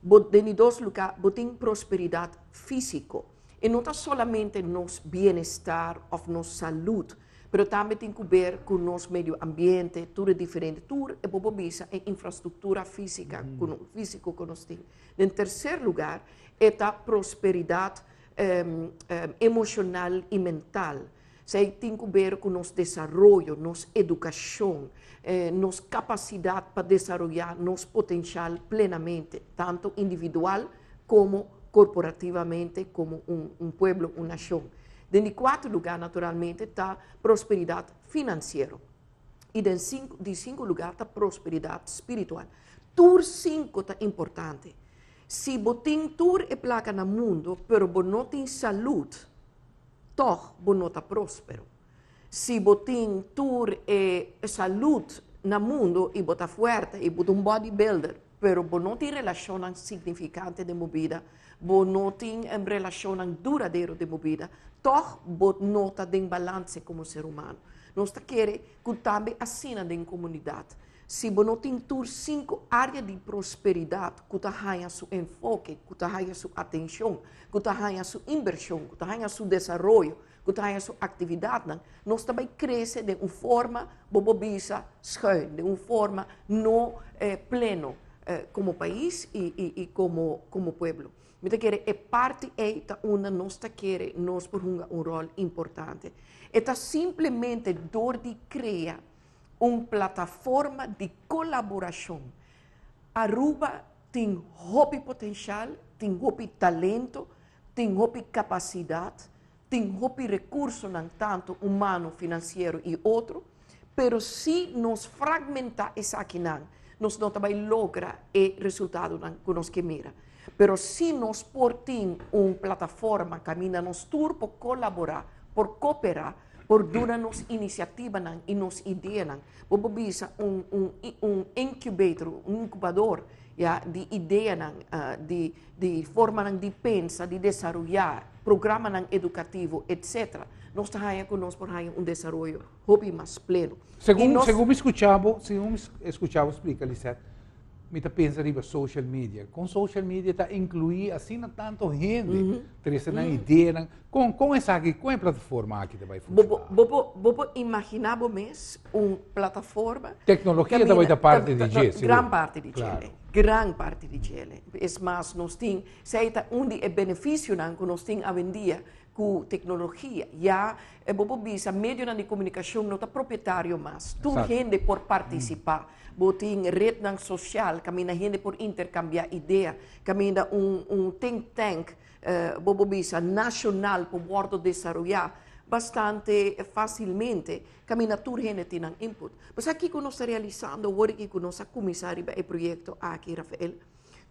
Em segundo lugar, temos prosperidade física. E não está somente nos bem-estar ou nos saúde, pero também tem que ver com o ambiente, tudo é diferente, tudo é bobobisa, é infraestrutura física, uhum. con un físico que nós temos. Em terceiro lugar, esta é prosperidade um, ehm, um, ehm, emocional e mental. Sei, tem que ver com nosso desenvolvimento, nossa educação, eh, nossa capacidade para desenvolver nosso potencial plenamente, tanto individual como corporativamente, como um, um povo, uma nação. Em quarto lugar, naturalmente, está prosperidade financeira. E de cinco, de cinco lugar está prosperidade espiritual. Tur cinco está importante. Se botem tur e placa no mundo, pero não tem saúde, toch não está próspero. Se tem tur e saúde no mundo e está forte e botar um bodybuilder, pero não tem relação significante de movida, não tem relação duradoura de movida, toch bot nota de balanse como ser humano. Nós queremos que também assina den comunidade. Se você tem cinco áreas de prosperidade, que você seu enfoque, que você sua atenção, que você sua inversão, que você seu desenvolvimento, que você sua atividade, nós também cresce de uma forma bobobisa, schuin, de uma forma não eh, pleno eh, como país e, e, e como, como povo. Mit querer é parte eita una nosta kere nos perhunga un rol importante. Eta simplemente dor de crea un plataforma de colaboração. Aruba tem hobby potencial, tem hobby talento, tem hobby capacidade, tem hobby recurso, não tanto humano, financeiro e outro. Pero se si nos fragmenta essa aqui, nós não também logra o resultado que mira. queremos. Pero si nos por una plataforma, caminamos tour por colaborar, por coopera por dura nos iniciativa y nos idean por un un un un incubator, un incubador ya de ideas, ah, de, de forma de pensar, de desarrollar, programa educativo, etc. Nos con por para un desarrollo hobby más pleno. Según, según me escuchaba, según me explica, mita pensar över social media. Com social media ta inclui assim na tanto gente, mm -hmm. tresa na mm -hmm. ideia, com com essa aqui, com a plataforma aqui da vai funcionar. Bobo imaginar imaginavo mes um plataforma tecnologia da vai da parte de Chile. Gran parte de Chile. Claro. Gran parte de Chile. Es mas nos tin, seita undi e beneficio nan nós nos a vendia com tecnologia. Já é eh, bobo bisa, meio de comunicação não está proprietário mais. Tu rende por mm. participar. Mm botin rede social, kami gente por intercambiar ideia, kami um, um think tank, uh, eh, bobobisa, nacional, por bordo desarrollar, bastante facilmente, kami na turhene tinang input. Mas aqui que nós realizando, agora que nós comissário e projeto aqui, Rafael,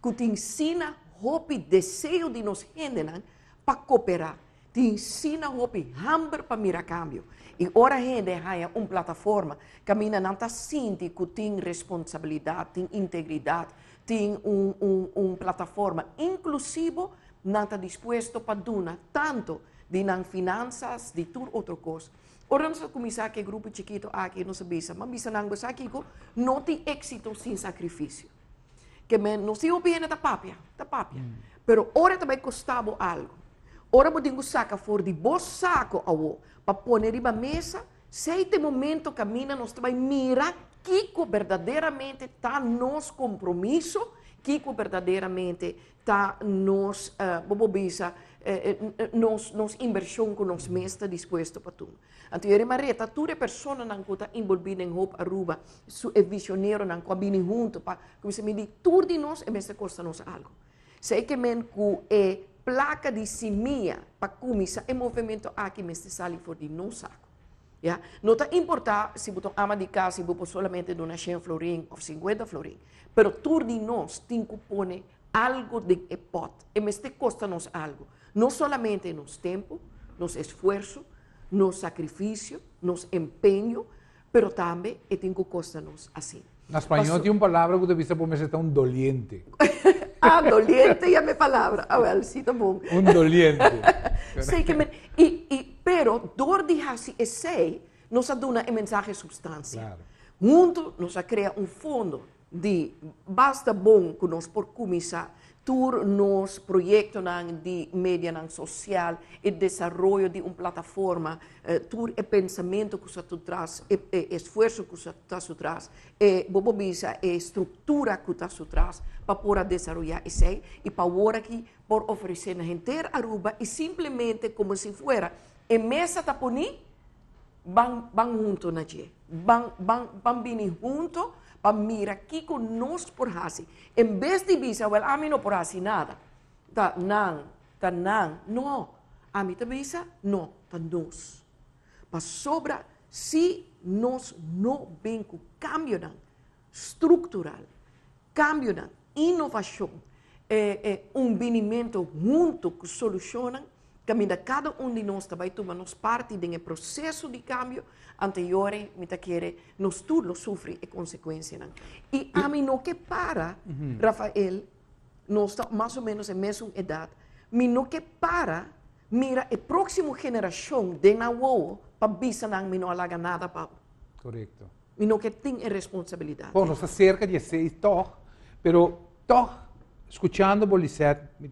que te ensina hopi desejo de nos hendenan né, para cooperar. Te ensina hopi hambre para mirar cambio. Y ahora gente una um plataforma camina nanta sinti que tiene responsabilidad, tiene integridad, tiene una un, plataforma inclusivo nanta dispuesto para duna tanto de nan finanzas, de Ahora otro cosa. Ora nos vamos que el grupo chiquito ah, no se se pero bisa nango sa que no tiene éxito sin sacrificio. Que me no se bien mm. de papia, de papia. Pero ahora también costaba algo. Ora que sacar for de vos saco para pôr em mesa. Se de momento caminha, nós vai mirar Kiko verdadeiramente está nos compromisso, Kiko verdadeiramente está nos, uh, eh, bobobiza, uh, eh, eh, nos, nos inversão com nós mesmos está disposto para tudo. Então, eu marreta, toda pessoa que está envolvida em roupa aruba, su é visionário, não combina junto, para, como se me diz, tudo de nós é mesma coisa, nós algo. Sei que men que é placa de simia, para começar o movimento aqui, neste sali for de não saco. Yeah? Não está importar se você ama de casa, se você solamente dona 100 florim ou 50 florim. Pero tudo de nós tem que pôr algo de epote. E este custa-nos algo. Não solamente é nos tempo, nos esforço, nos sacrifício, nos empenho, pero também é tem que custa-nos assim. En español tiene una palabra que que viste por pues, meses, está un doliente. [LAUGHS] ah, doliente ya me palabra. palavra. Ah, sí, sim, está doliente. Sei [LAUGHS] que, e, e, pero, door die ese nos aduna em mensaje sustancia. Claro. Junto, nos crea un fondo de basta bon que nos por cumisa turnos, proyectos de media social, el desarrollo de una plataforma, eh, el pensamiento que está atrás, el, esfuerzo que está atrás, eh, bobo estructura que está atrás para poder desarrollar ese y para aquí por ofrecer a gente e a Aruba y e simplemente como si fuera en mesa taponí van van juntos allí, van van van venir juntos a ah, mira aqui conosco por assim. Em vez de dizer well, a mim não por assim nada. Tá, não, tá, não, não. A mim também bisa, não, tá, nos Mas sobra, se nós não bem com cambio estrutural, cambio não, inovação, é, eh, é, eh, um benimento junto que solucionam, que cada um de nós também tomamos parte um processo de cambio, anteriores, mientras quiere, nosotros tú lo sufre y consecuencia. Y a mí no que para, Rafael, no está más o menos en mesma edad, mi no que para, mira, el próximo generación de nuevo, para que mi no haga nada, para Correcto. Mi no que tiene responsabilidad. Bueno, está cerca de pero toch, escuchando Bolisette, me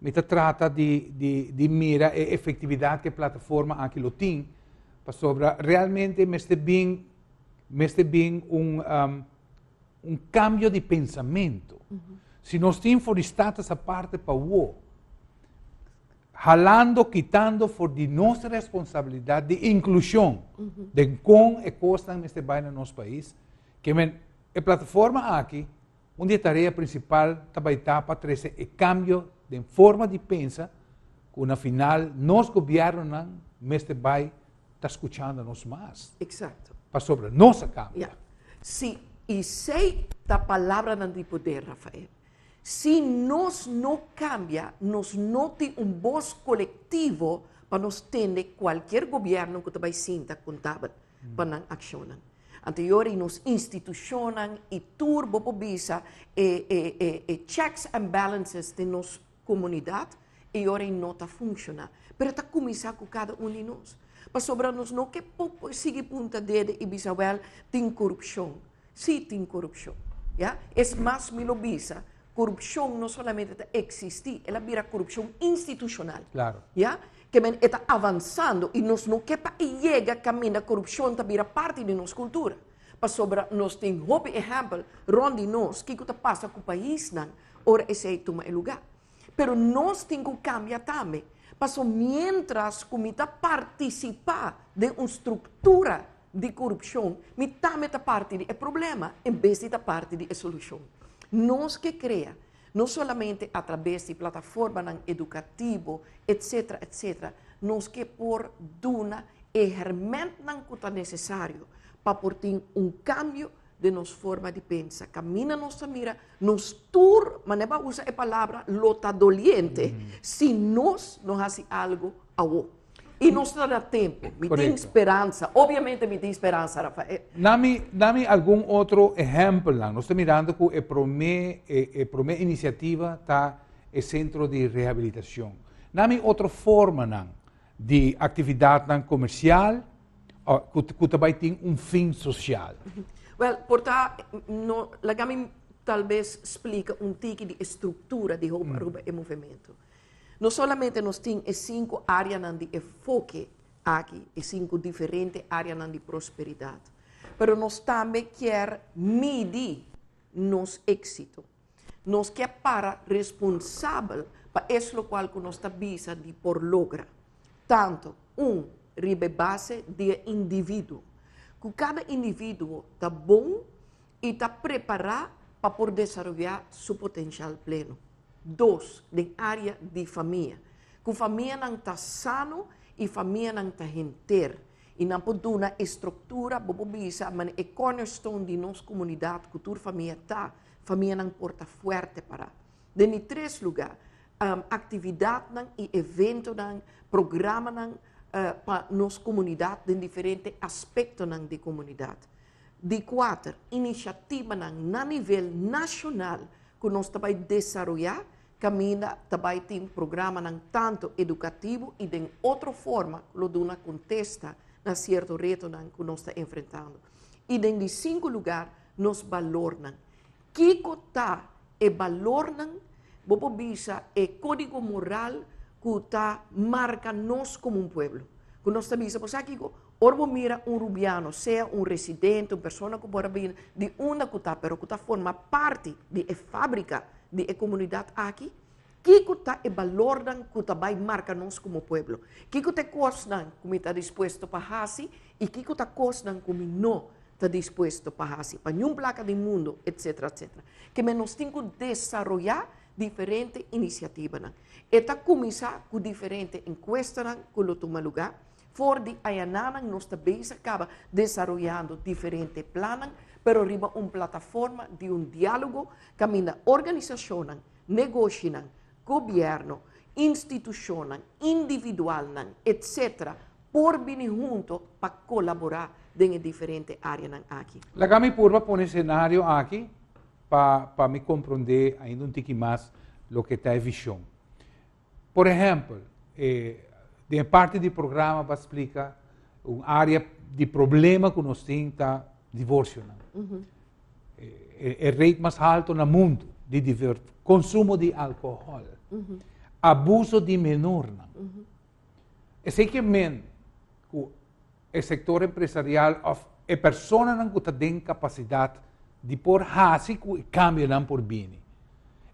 Mi trata de, de, mira e que plataforma lo tiene sobre realmente me esté bien, me esté bien un, um, un cambio de pensamiento. Si nos Se nós esa parte para vos, jalando, quitando por de nuestra responsabilidad de inclusión de cómo e costa este baile en nuestro país, que me la plataforma aquí, una de tarea principal la etapa 13 el cambio de forma de pensar que na final gobiernan, me este baile está escutando más. Exacto. Tá Pastor, nos nossa Yeah. Sim e sei la palavra de poder, Rafael. Se nós não cambia, não note um voz colectivo para nos ter qualquer governo que também sinta contável mm. para não acionar. Anterior nos institucionam e turbo pobisa e, e, e, e checks and balances de nossa comunidade e agora não está funcionando. Mas está começando com cada um de nós. Mas no qué que sigue punta de e bisawel tin corrupção. corrupción? tin hay ya Es más, me lo visa, corrupción no solamente existe, es la corrupción institucional. Claro. ¿Ya? Que está avanzando y nos no quepa y llega camina corrupción también parte de nuestra cultura. Para sobra nos tin hobby ejemplo, rondi nos, ¿qué que pasa con país nan, ahora ese toma el lugar. Pero nos tengo cambia también. Passou, mientras a comunidade participa de uma estrutura de corrupção, metade está parte é problema, em vez da parte é solución. Nós que cria, não a através de plataformas educativas, etc., etc., nós que por duna e que é necessário para ter um cambio de nuestra forma de pensar. Camina nuestra mira, nos tur, maneja usa la palabra, lota doliente, mm. si nos nos hace hace algo uno. y nos da tiempo. Me da esperanza. Obviamente me da esperanza, Rafael. Dame, dame algún otro ejemplo. No estoy mirando que la primera eh, iniciativa está el centro de rehabilitación. Dame otra forma de actividad nan comercial que, también tiene un fin social. Wel, porta mm, no, la gama talvez explica um tique de estrutura de roupa, hum. Mm. roupa e movimento. Não somente nós temos cinco áreas de enfoque aqui, e cinco diferentes áreas de prosperidade, mas nós também quer medir nosso êxito. Nós quer para responsável para isso qual que nós está de por logra. Tanto um ribe base de indivíduo que cada indivíduo está bom e está preparado para poder desenvolver seu potencial pleno. Dois, na área de família. Que a família não está sano e a família não está inteira. E não pode uma estrutura, bobobiza, mas é cornerstone de nossa comunidade, cultura, família está. Família não porta forte para. De três lugares, um, atividade e evento, programa, eh, para nossa comunidade, em diferentes aspectos da comunidade. De quatro, iniciativa na nível nacional que nós também desenvolvemos, caminha também tem programa não tanto educativo e de outra forma, lo uma contesta na certo reto não, que nós estamos enfrentando. E de cinco lugar, nós valoramos. que tá e valoramos, bobo bisa e código moral Cuta nos como un pueblo. Cuando nos estabiliza. Por orbo mira un rubiano, sea un residente, una persona que pueda venir de una Cuta, pero Cuta forma parte de la fábrica de la comunidad aquí. Que Cuta e valordan Cuta marca nos como pueblo. Que Cuta costan como está dispuesto para hacer y ¿qué Cuta costan como no está dispuesto para hacer. Para ningún placa del mundo, etcétera, etcétera. Que menos tengo desarrollar diferentes iniciativas. Eta commissa cu diferente encuesta cu lo toma lugar, for di ayananang nos ta besa acaba desarrollando diferente planan, pero riba un plataforma de un diálogo camina organizacionan, negocianan, gobierno, institucionan, individualnan, etc. por bini junto para colaborar en diferentes áreas aquí. La gami purva pone cenário aquí para pa me comprender ainda un tiki más lo que está en visión. Por exemplo, eh, de parte do programa para explicar uma área de problema que nós temos está Uhum. Eh, é o é rate mais alto no mundo de divert, consumo de álcool, uhum. abuso de menor. Uhum. sei que men, o setor empresarial, a pessoa não tem capacidade de pôr rásico e cambiam por bem.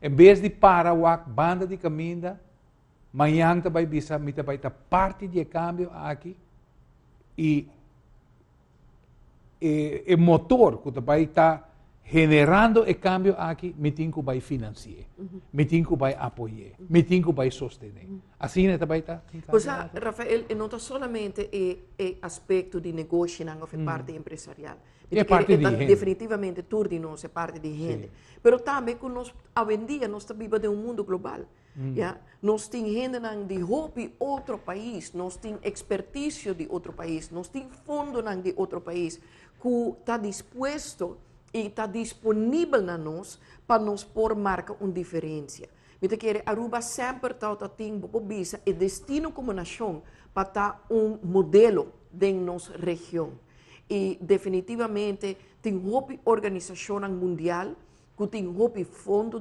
Em vez de parar a banda de caminha, Manhã também bisa, me também parte de cambio aqui. E eh, o motor que vai está generando o cambio aqui, me tem vai financiar, uhum. vai apoiar, uhum. me tem que vai sostener. Assim né, também está. Pois, ah, Rafael, não está somente o eh, eh, aspecto de negócio, não, a parte empresarial. É parte de gente. Definitivamente, tudo de nós é parte de gente. Mas também que nós, hoje em dia, nós estamos vivendo de um mundo global. Mm. ya tenemos tin de otro país, nos tenemos de otro país, nos tenemos fondos de otro país que está dispuesto y está disponible na nos para nos por marca diferencia. Aruba siempre ha ting tem visa, e destino como nación para estar un modelo de nuestra región. Y definitivamente tiene hopi organización mundial que tin hopi fondo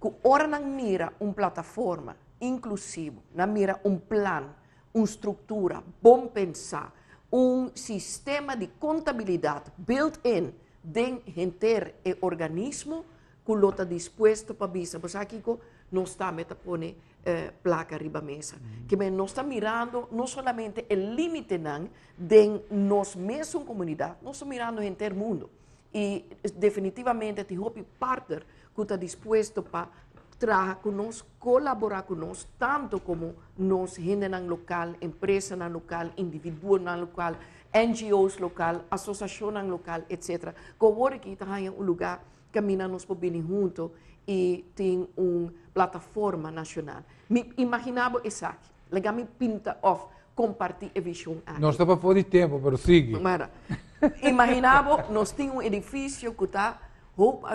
que ahora no mira una plataforma inclusiva, no mira un plan, una estructura, bom pensar, un sistema de contabilidad built-in de gente el organismo que está dispuesto para visa. Pues aquí no está meta pone eh, placa arriba mesa, la mesa, que no está mirando no solamente el límite de nos mismos comunidad, no está mirando en el mundo. Y definitivamente, Tijopi un partner que está disposto oh, para trabalhar conosco, colaborar conosco, tanto como nós, gente na local, empresa na local, indivíduo na local, NGOs local, associação na local, etc. Agora que está em um lugar, caminhamos para bem junto e tem uma plataforma nacional. Me imaginava isso aqui. Legal, me pinta off, compartilhar a visão. Nós estamos fora de tempo, mas siga. Imaginava, nós temos um edifício que está roupa a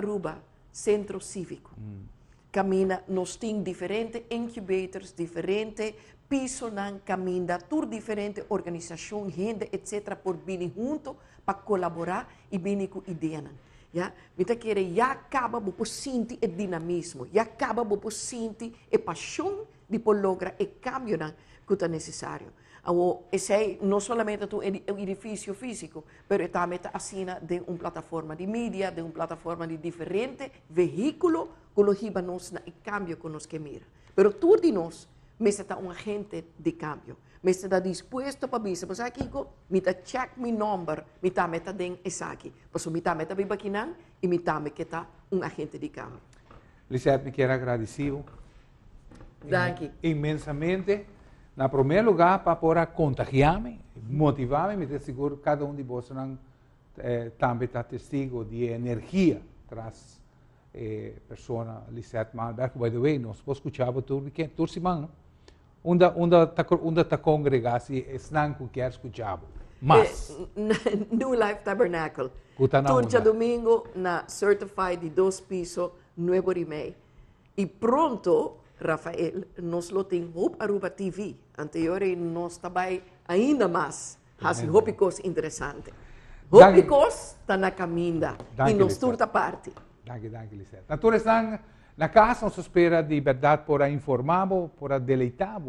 centro cívico. Mm. Camina nos tiene diferentes incubators, diferentes pisos, camina tour diferentes organizaciones, gente, etc., por venir junto para colaborar y venir con ideas. ya Mientras kere, ya acaba por sentir e dinamismo, ya acaba por sentir e pasión de por logra e cambio que está necesario o ese no solamente tu edificio físico, pero está assina de una plataforma de media de una plataforma de diferente los que nos lleva y cambio con los que mira. Pero tú dinos, me está un agente de cambio. Me está dispuesto para mí. Pues aquí, me está check mi number, me está meta den es aquí. Pues me está meta mi aquí y me está que está un agente de cambio. Lizeth, me quiero agradecido. Gracias. Inmensamente. Na primeiro lugar, para poder contagiar-me, motivar-me, me ter seguro que cada um de vocês não, eh, também está testigo de energia tras eh, persona Lisette Malberg. By the way, nós escutávamos tudo que toda semana, onde onde tá onde tá congregasse, não que quer escutar. Mas eh, [LAUGHS] New Life Tabernacle. Todo domingo na Certified de dois pisos, Nuevo Rimei. E pronto, Rafael, nos lo tiene Aruba TV. Anterior nos estaba ainda mais rasgópicos interesantes. Cos está en caminda e nos turta parte. gracias, danke, Lisette. la casa nos espera de verdad por por a deleitar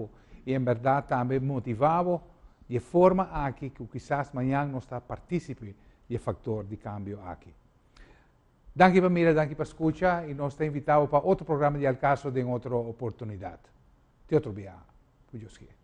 y en verdad también motivar de forma aquí que quizás mañana nos está partícipe de factor de cambio aquí. Gracias por mirar, gracias por escucha y nos está invitado para otro programa de Al Caso de otra oportunidad. Te otro día. Pues